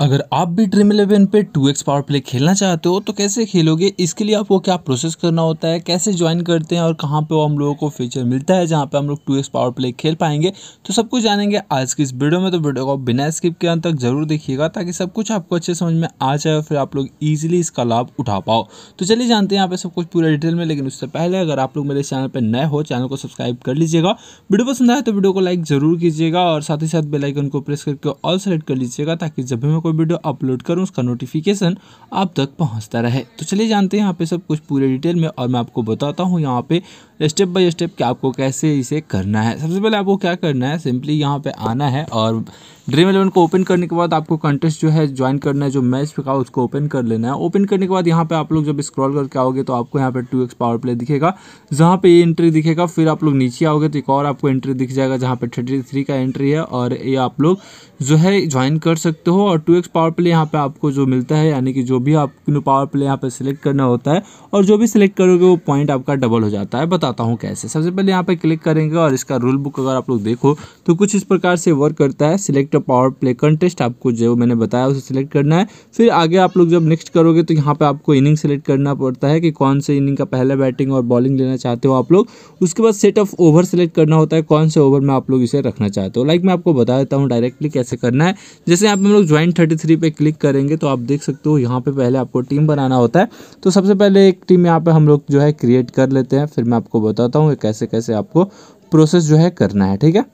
अगर आप भी ड्रीम इलेवन पे टू एक्स पावर प्ले खेलना चाहते हो तो कैसे खेलोगे इसके लिए आपको क्या प्रोसेस करना होता है कैसे ज्वाइन करते हैं और कहाँ पे हम लोगों को फीचर मिलता है जहाँ पे हम लोग टू एक्स पावर प्ले खेल पाएंगे तो सब कुछ जानेंगे आज की इस वीडियो में तो वीडियो को बिना स्किप के अंत तक जरूर देखिएगा ताकि सब कुछ आपको अच्छे समझ में आ जाए और फिर आप लोग ईजिली इसका लाभ उठा पाओ तो चलिए जानते हैं यहाँ पे सब कुछ पूरा डिटेल में लेकिन उससे पहले अगर आप लोग मेरे चैनल पर नए हो चैनल को सब्सक्राइब कर लीजिएगा वीडियो पसंद आए तो वीडियो को लाइक जरूर कीजिएगा और साथ ही साथ बेलाइकन को प्रेस करके ऑल सेलेक्ट कर लीजिएगा ताकि जब भी कोई वीडियो अपलोड करूँ उसका नोटिफिकेशन आप तक पहुँचता रहे तो चलिए जानते हैं यहाँ पे सब कुछ पूरे डिटेल में और मैं आपको बताता हूँ यहाँ पे स्टेप बाय स्टेप कि आपको कैसे इसे करना है सबसे पहले आपको क्या करना है सिंपली यहाँ पे आना है और ड्रीम इलेवन को ओपन करने के बाद आपको कंटेस्ट जो है ज्वाइन करना है जो मैच पे का उसको ओपन कर लेना है ओपन करने के बाद यहाँ पे आप लोग जब स्क्रॉल करके आओगे तो आपको यहाँ पे टू एक्स पावर प्ले दिखेगा जहाँ पे ये एंट्री दिखेगा फिर आप लोग नीचे आओगे तो एक और आपको एंट्री दिख जाएगा जहाँ पे थर्टी थ्री का एंट्री है और ये आप लोग जो है ज्वाइन कर सकते हो और टू एक्स पावर प्ले यहाँ पे आपको जो मिलता है यानी कि जो भी आप पावर प्ले यहाँ पे सिलेक्ट करना होता है और जो भी सिलेक्ट करोगे वो पॉइंट आपका डबल हो जाता है बताता हूँ कैसे सबसे पहले यहाँ पे क्लिक करेंगे और इसका रूल बुक अगर आप लोग देखो तो कुछ इस प्रकार से वर्क करता है select next power play contest आपको जो मैंने बताया उसे सिलेक्ट करना है फिर आगे आप लोग जब नेक्स्ट करोगे तो यहाँ पर आपको इनिंग सेलेक्ट करना पड़ता है कि कौन से इनिंग का पहले बैटिंग और बॉलिंग लेना चाहते हो आप लोग उसके बाद सेट ऑफ ओवर सेलेक्ट करना होता है कौन से ओवर में आप लोग इसे रखना चाहते हो लाइक मैं आपको बता देता हूँ डायरेक्टली कैसे करना है जैसे आप हम लोग ज्वाइन थर्टी थ्री पे क्लिक करेंगे तो आप देख सकते हो यहाँ पे पहले आपको टीम बनाना होता है तो सबसे पहले एक टीम यहाँ पे हम लोग जो है क्रिएट कर लेते हैं फिर मैं आपको बताता हूँ कैसे कैसे आपको प्रोसेस जो है करना है ठीक है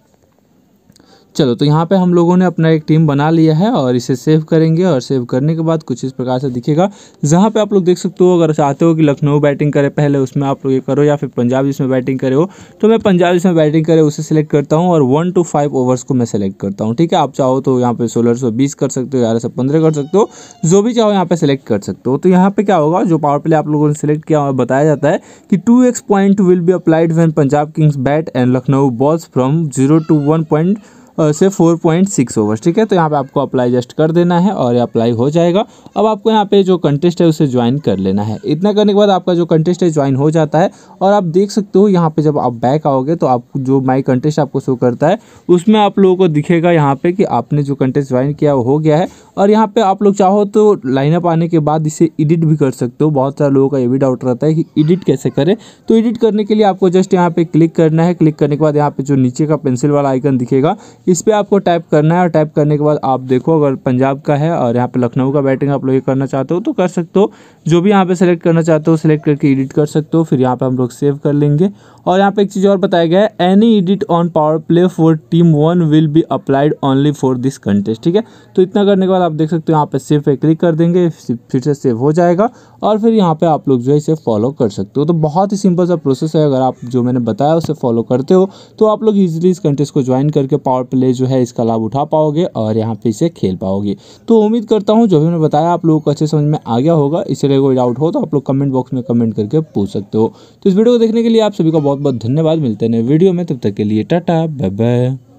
चलो तो यहाँ पे हम लोगों ने अपना एक टीम बना लिया है और इसे सेव करेंगे और सेव करने के बाद कुछ इस प्रकार से दिखेगा जहाँ पे आप लोग देख सकते हो अगर चाहते हो कि लखनऊ बैटिंग करे पहले उसमें आप लोग ये करो या फिर पंजाब जिसमें बैटिंग करे हो तो मैं पंजाब जिसमें बैटिंग करे उसे सेलेक्ट करता हूँ और वन टू फाइव ओवर्स को मैं सेलेक्ट करता हूँ ठीक है आप चाहो तो यहाँ पर सोलह सौ बीस कर सकते हो ग्यारह सौ पंद्रह कर सकते हो जो भी चाहो यहाँ पर सेलेक्ट कर सकते हो तो यहाँ पर क्या होगा जो पावर प्ले आप लोगों ने सेलेक्ट किया और बताया जाता है कि two x point will be applied when Punjab Kings bat and Lucknow bowls from zero to one point से फोर पॉइंट सिक्स ओवर ठीक है तो यहाँ पे आपको अप्लाई जस्ट कर देना है और अप्लाई हो जाएगा अब आपको यहाँ पे जो कंटेस्ट है उसे ज्वाइन कर लेना है इतना करने के बाद आपका जो कंटेस्ट है ज्वाइन हो जाता है और आप देख सकते हो यहाँ पे जब आप बैक आओगे तो आप जो माई कंटेस्ट आपको शो करता है उसमें आप लोगों को दिखेगा यहाँ पे कि आपने जो कंटेस्ट ज्वाइन किया वो हो गया है और यहाँ पे आप लोग चाहो तो लाइनअप आने के बाद इसे एडिट भी कर सकते हो बहुत सारे लोगों का ये भी डाउट रहता है कि एडिट कैसे करें तो एडिट करने के लिए आपको जस्ट यहाँ पे क्लिक करना है क्लिक करने के बाद यहाँ पे जो नीचे का पेंसिल वाला आइकन दिखेगा इस पर आपको टाइप करना है और टाइप करने के बाद आप देखो अगर पंजाब का है और यहाँ पे लखनऊ का बैटिंग आप लोग ये करना चाहते हो तो कर सकते हो जो भी यहाँ पे सेलेक्ट करना चाहते हो सेलेक्ट करके एडिट कर सकते हो फिर यहाँ पे हम लोग सेव कर लेंगे और यहाँ पे एक चीज़ और बताया गया है any edit on power play for team one will be applied only for this contest ठीक है तो इतना करने के बाद आप देख सकते हो यहाँ पे सेव पे क्लिक कर देंगे फिर से सेव हो जाएगा और फिर यहाँ पे आप लोग जो है इसे फॉलो कर सकते हो तो बहुत ही सिंपल सा प्रोसेस है अगर आप जो मैंने बताया उसे फॉलो करते हो तो आप लोग ईजिली इस कंटेस्ट को ज्वाइन करके पावर प्ले जो है इसका लाभ उठा पाओगे और यहाँ पे इसे खेल पाओगे तो उम्मीद करता हूँ जो भी मैंने बताया आप लोगों को अच्छे समझ में आ गया होगा इसलिए कोई डाउट हो तो आप लोग कमेंट बॉक्स में कमेंट करके पूछ सकते हो तो इस वीडियो को देखने के लिए आप सभी का बहुत बहुत धन्यवाद मिलते हैं वीडियो में तब तक के लिए टाटा बाय बाय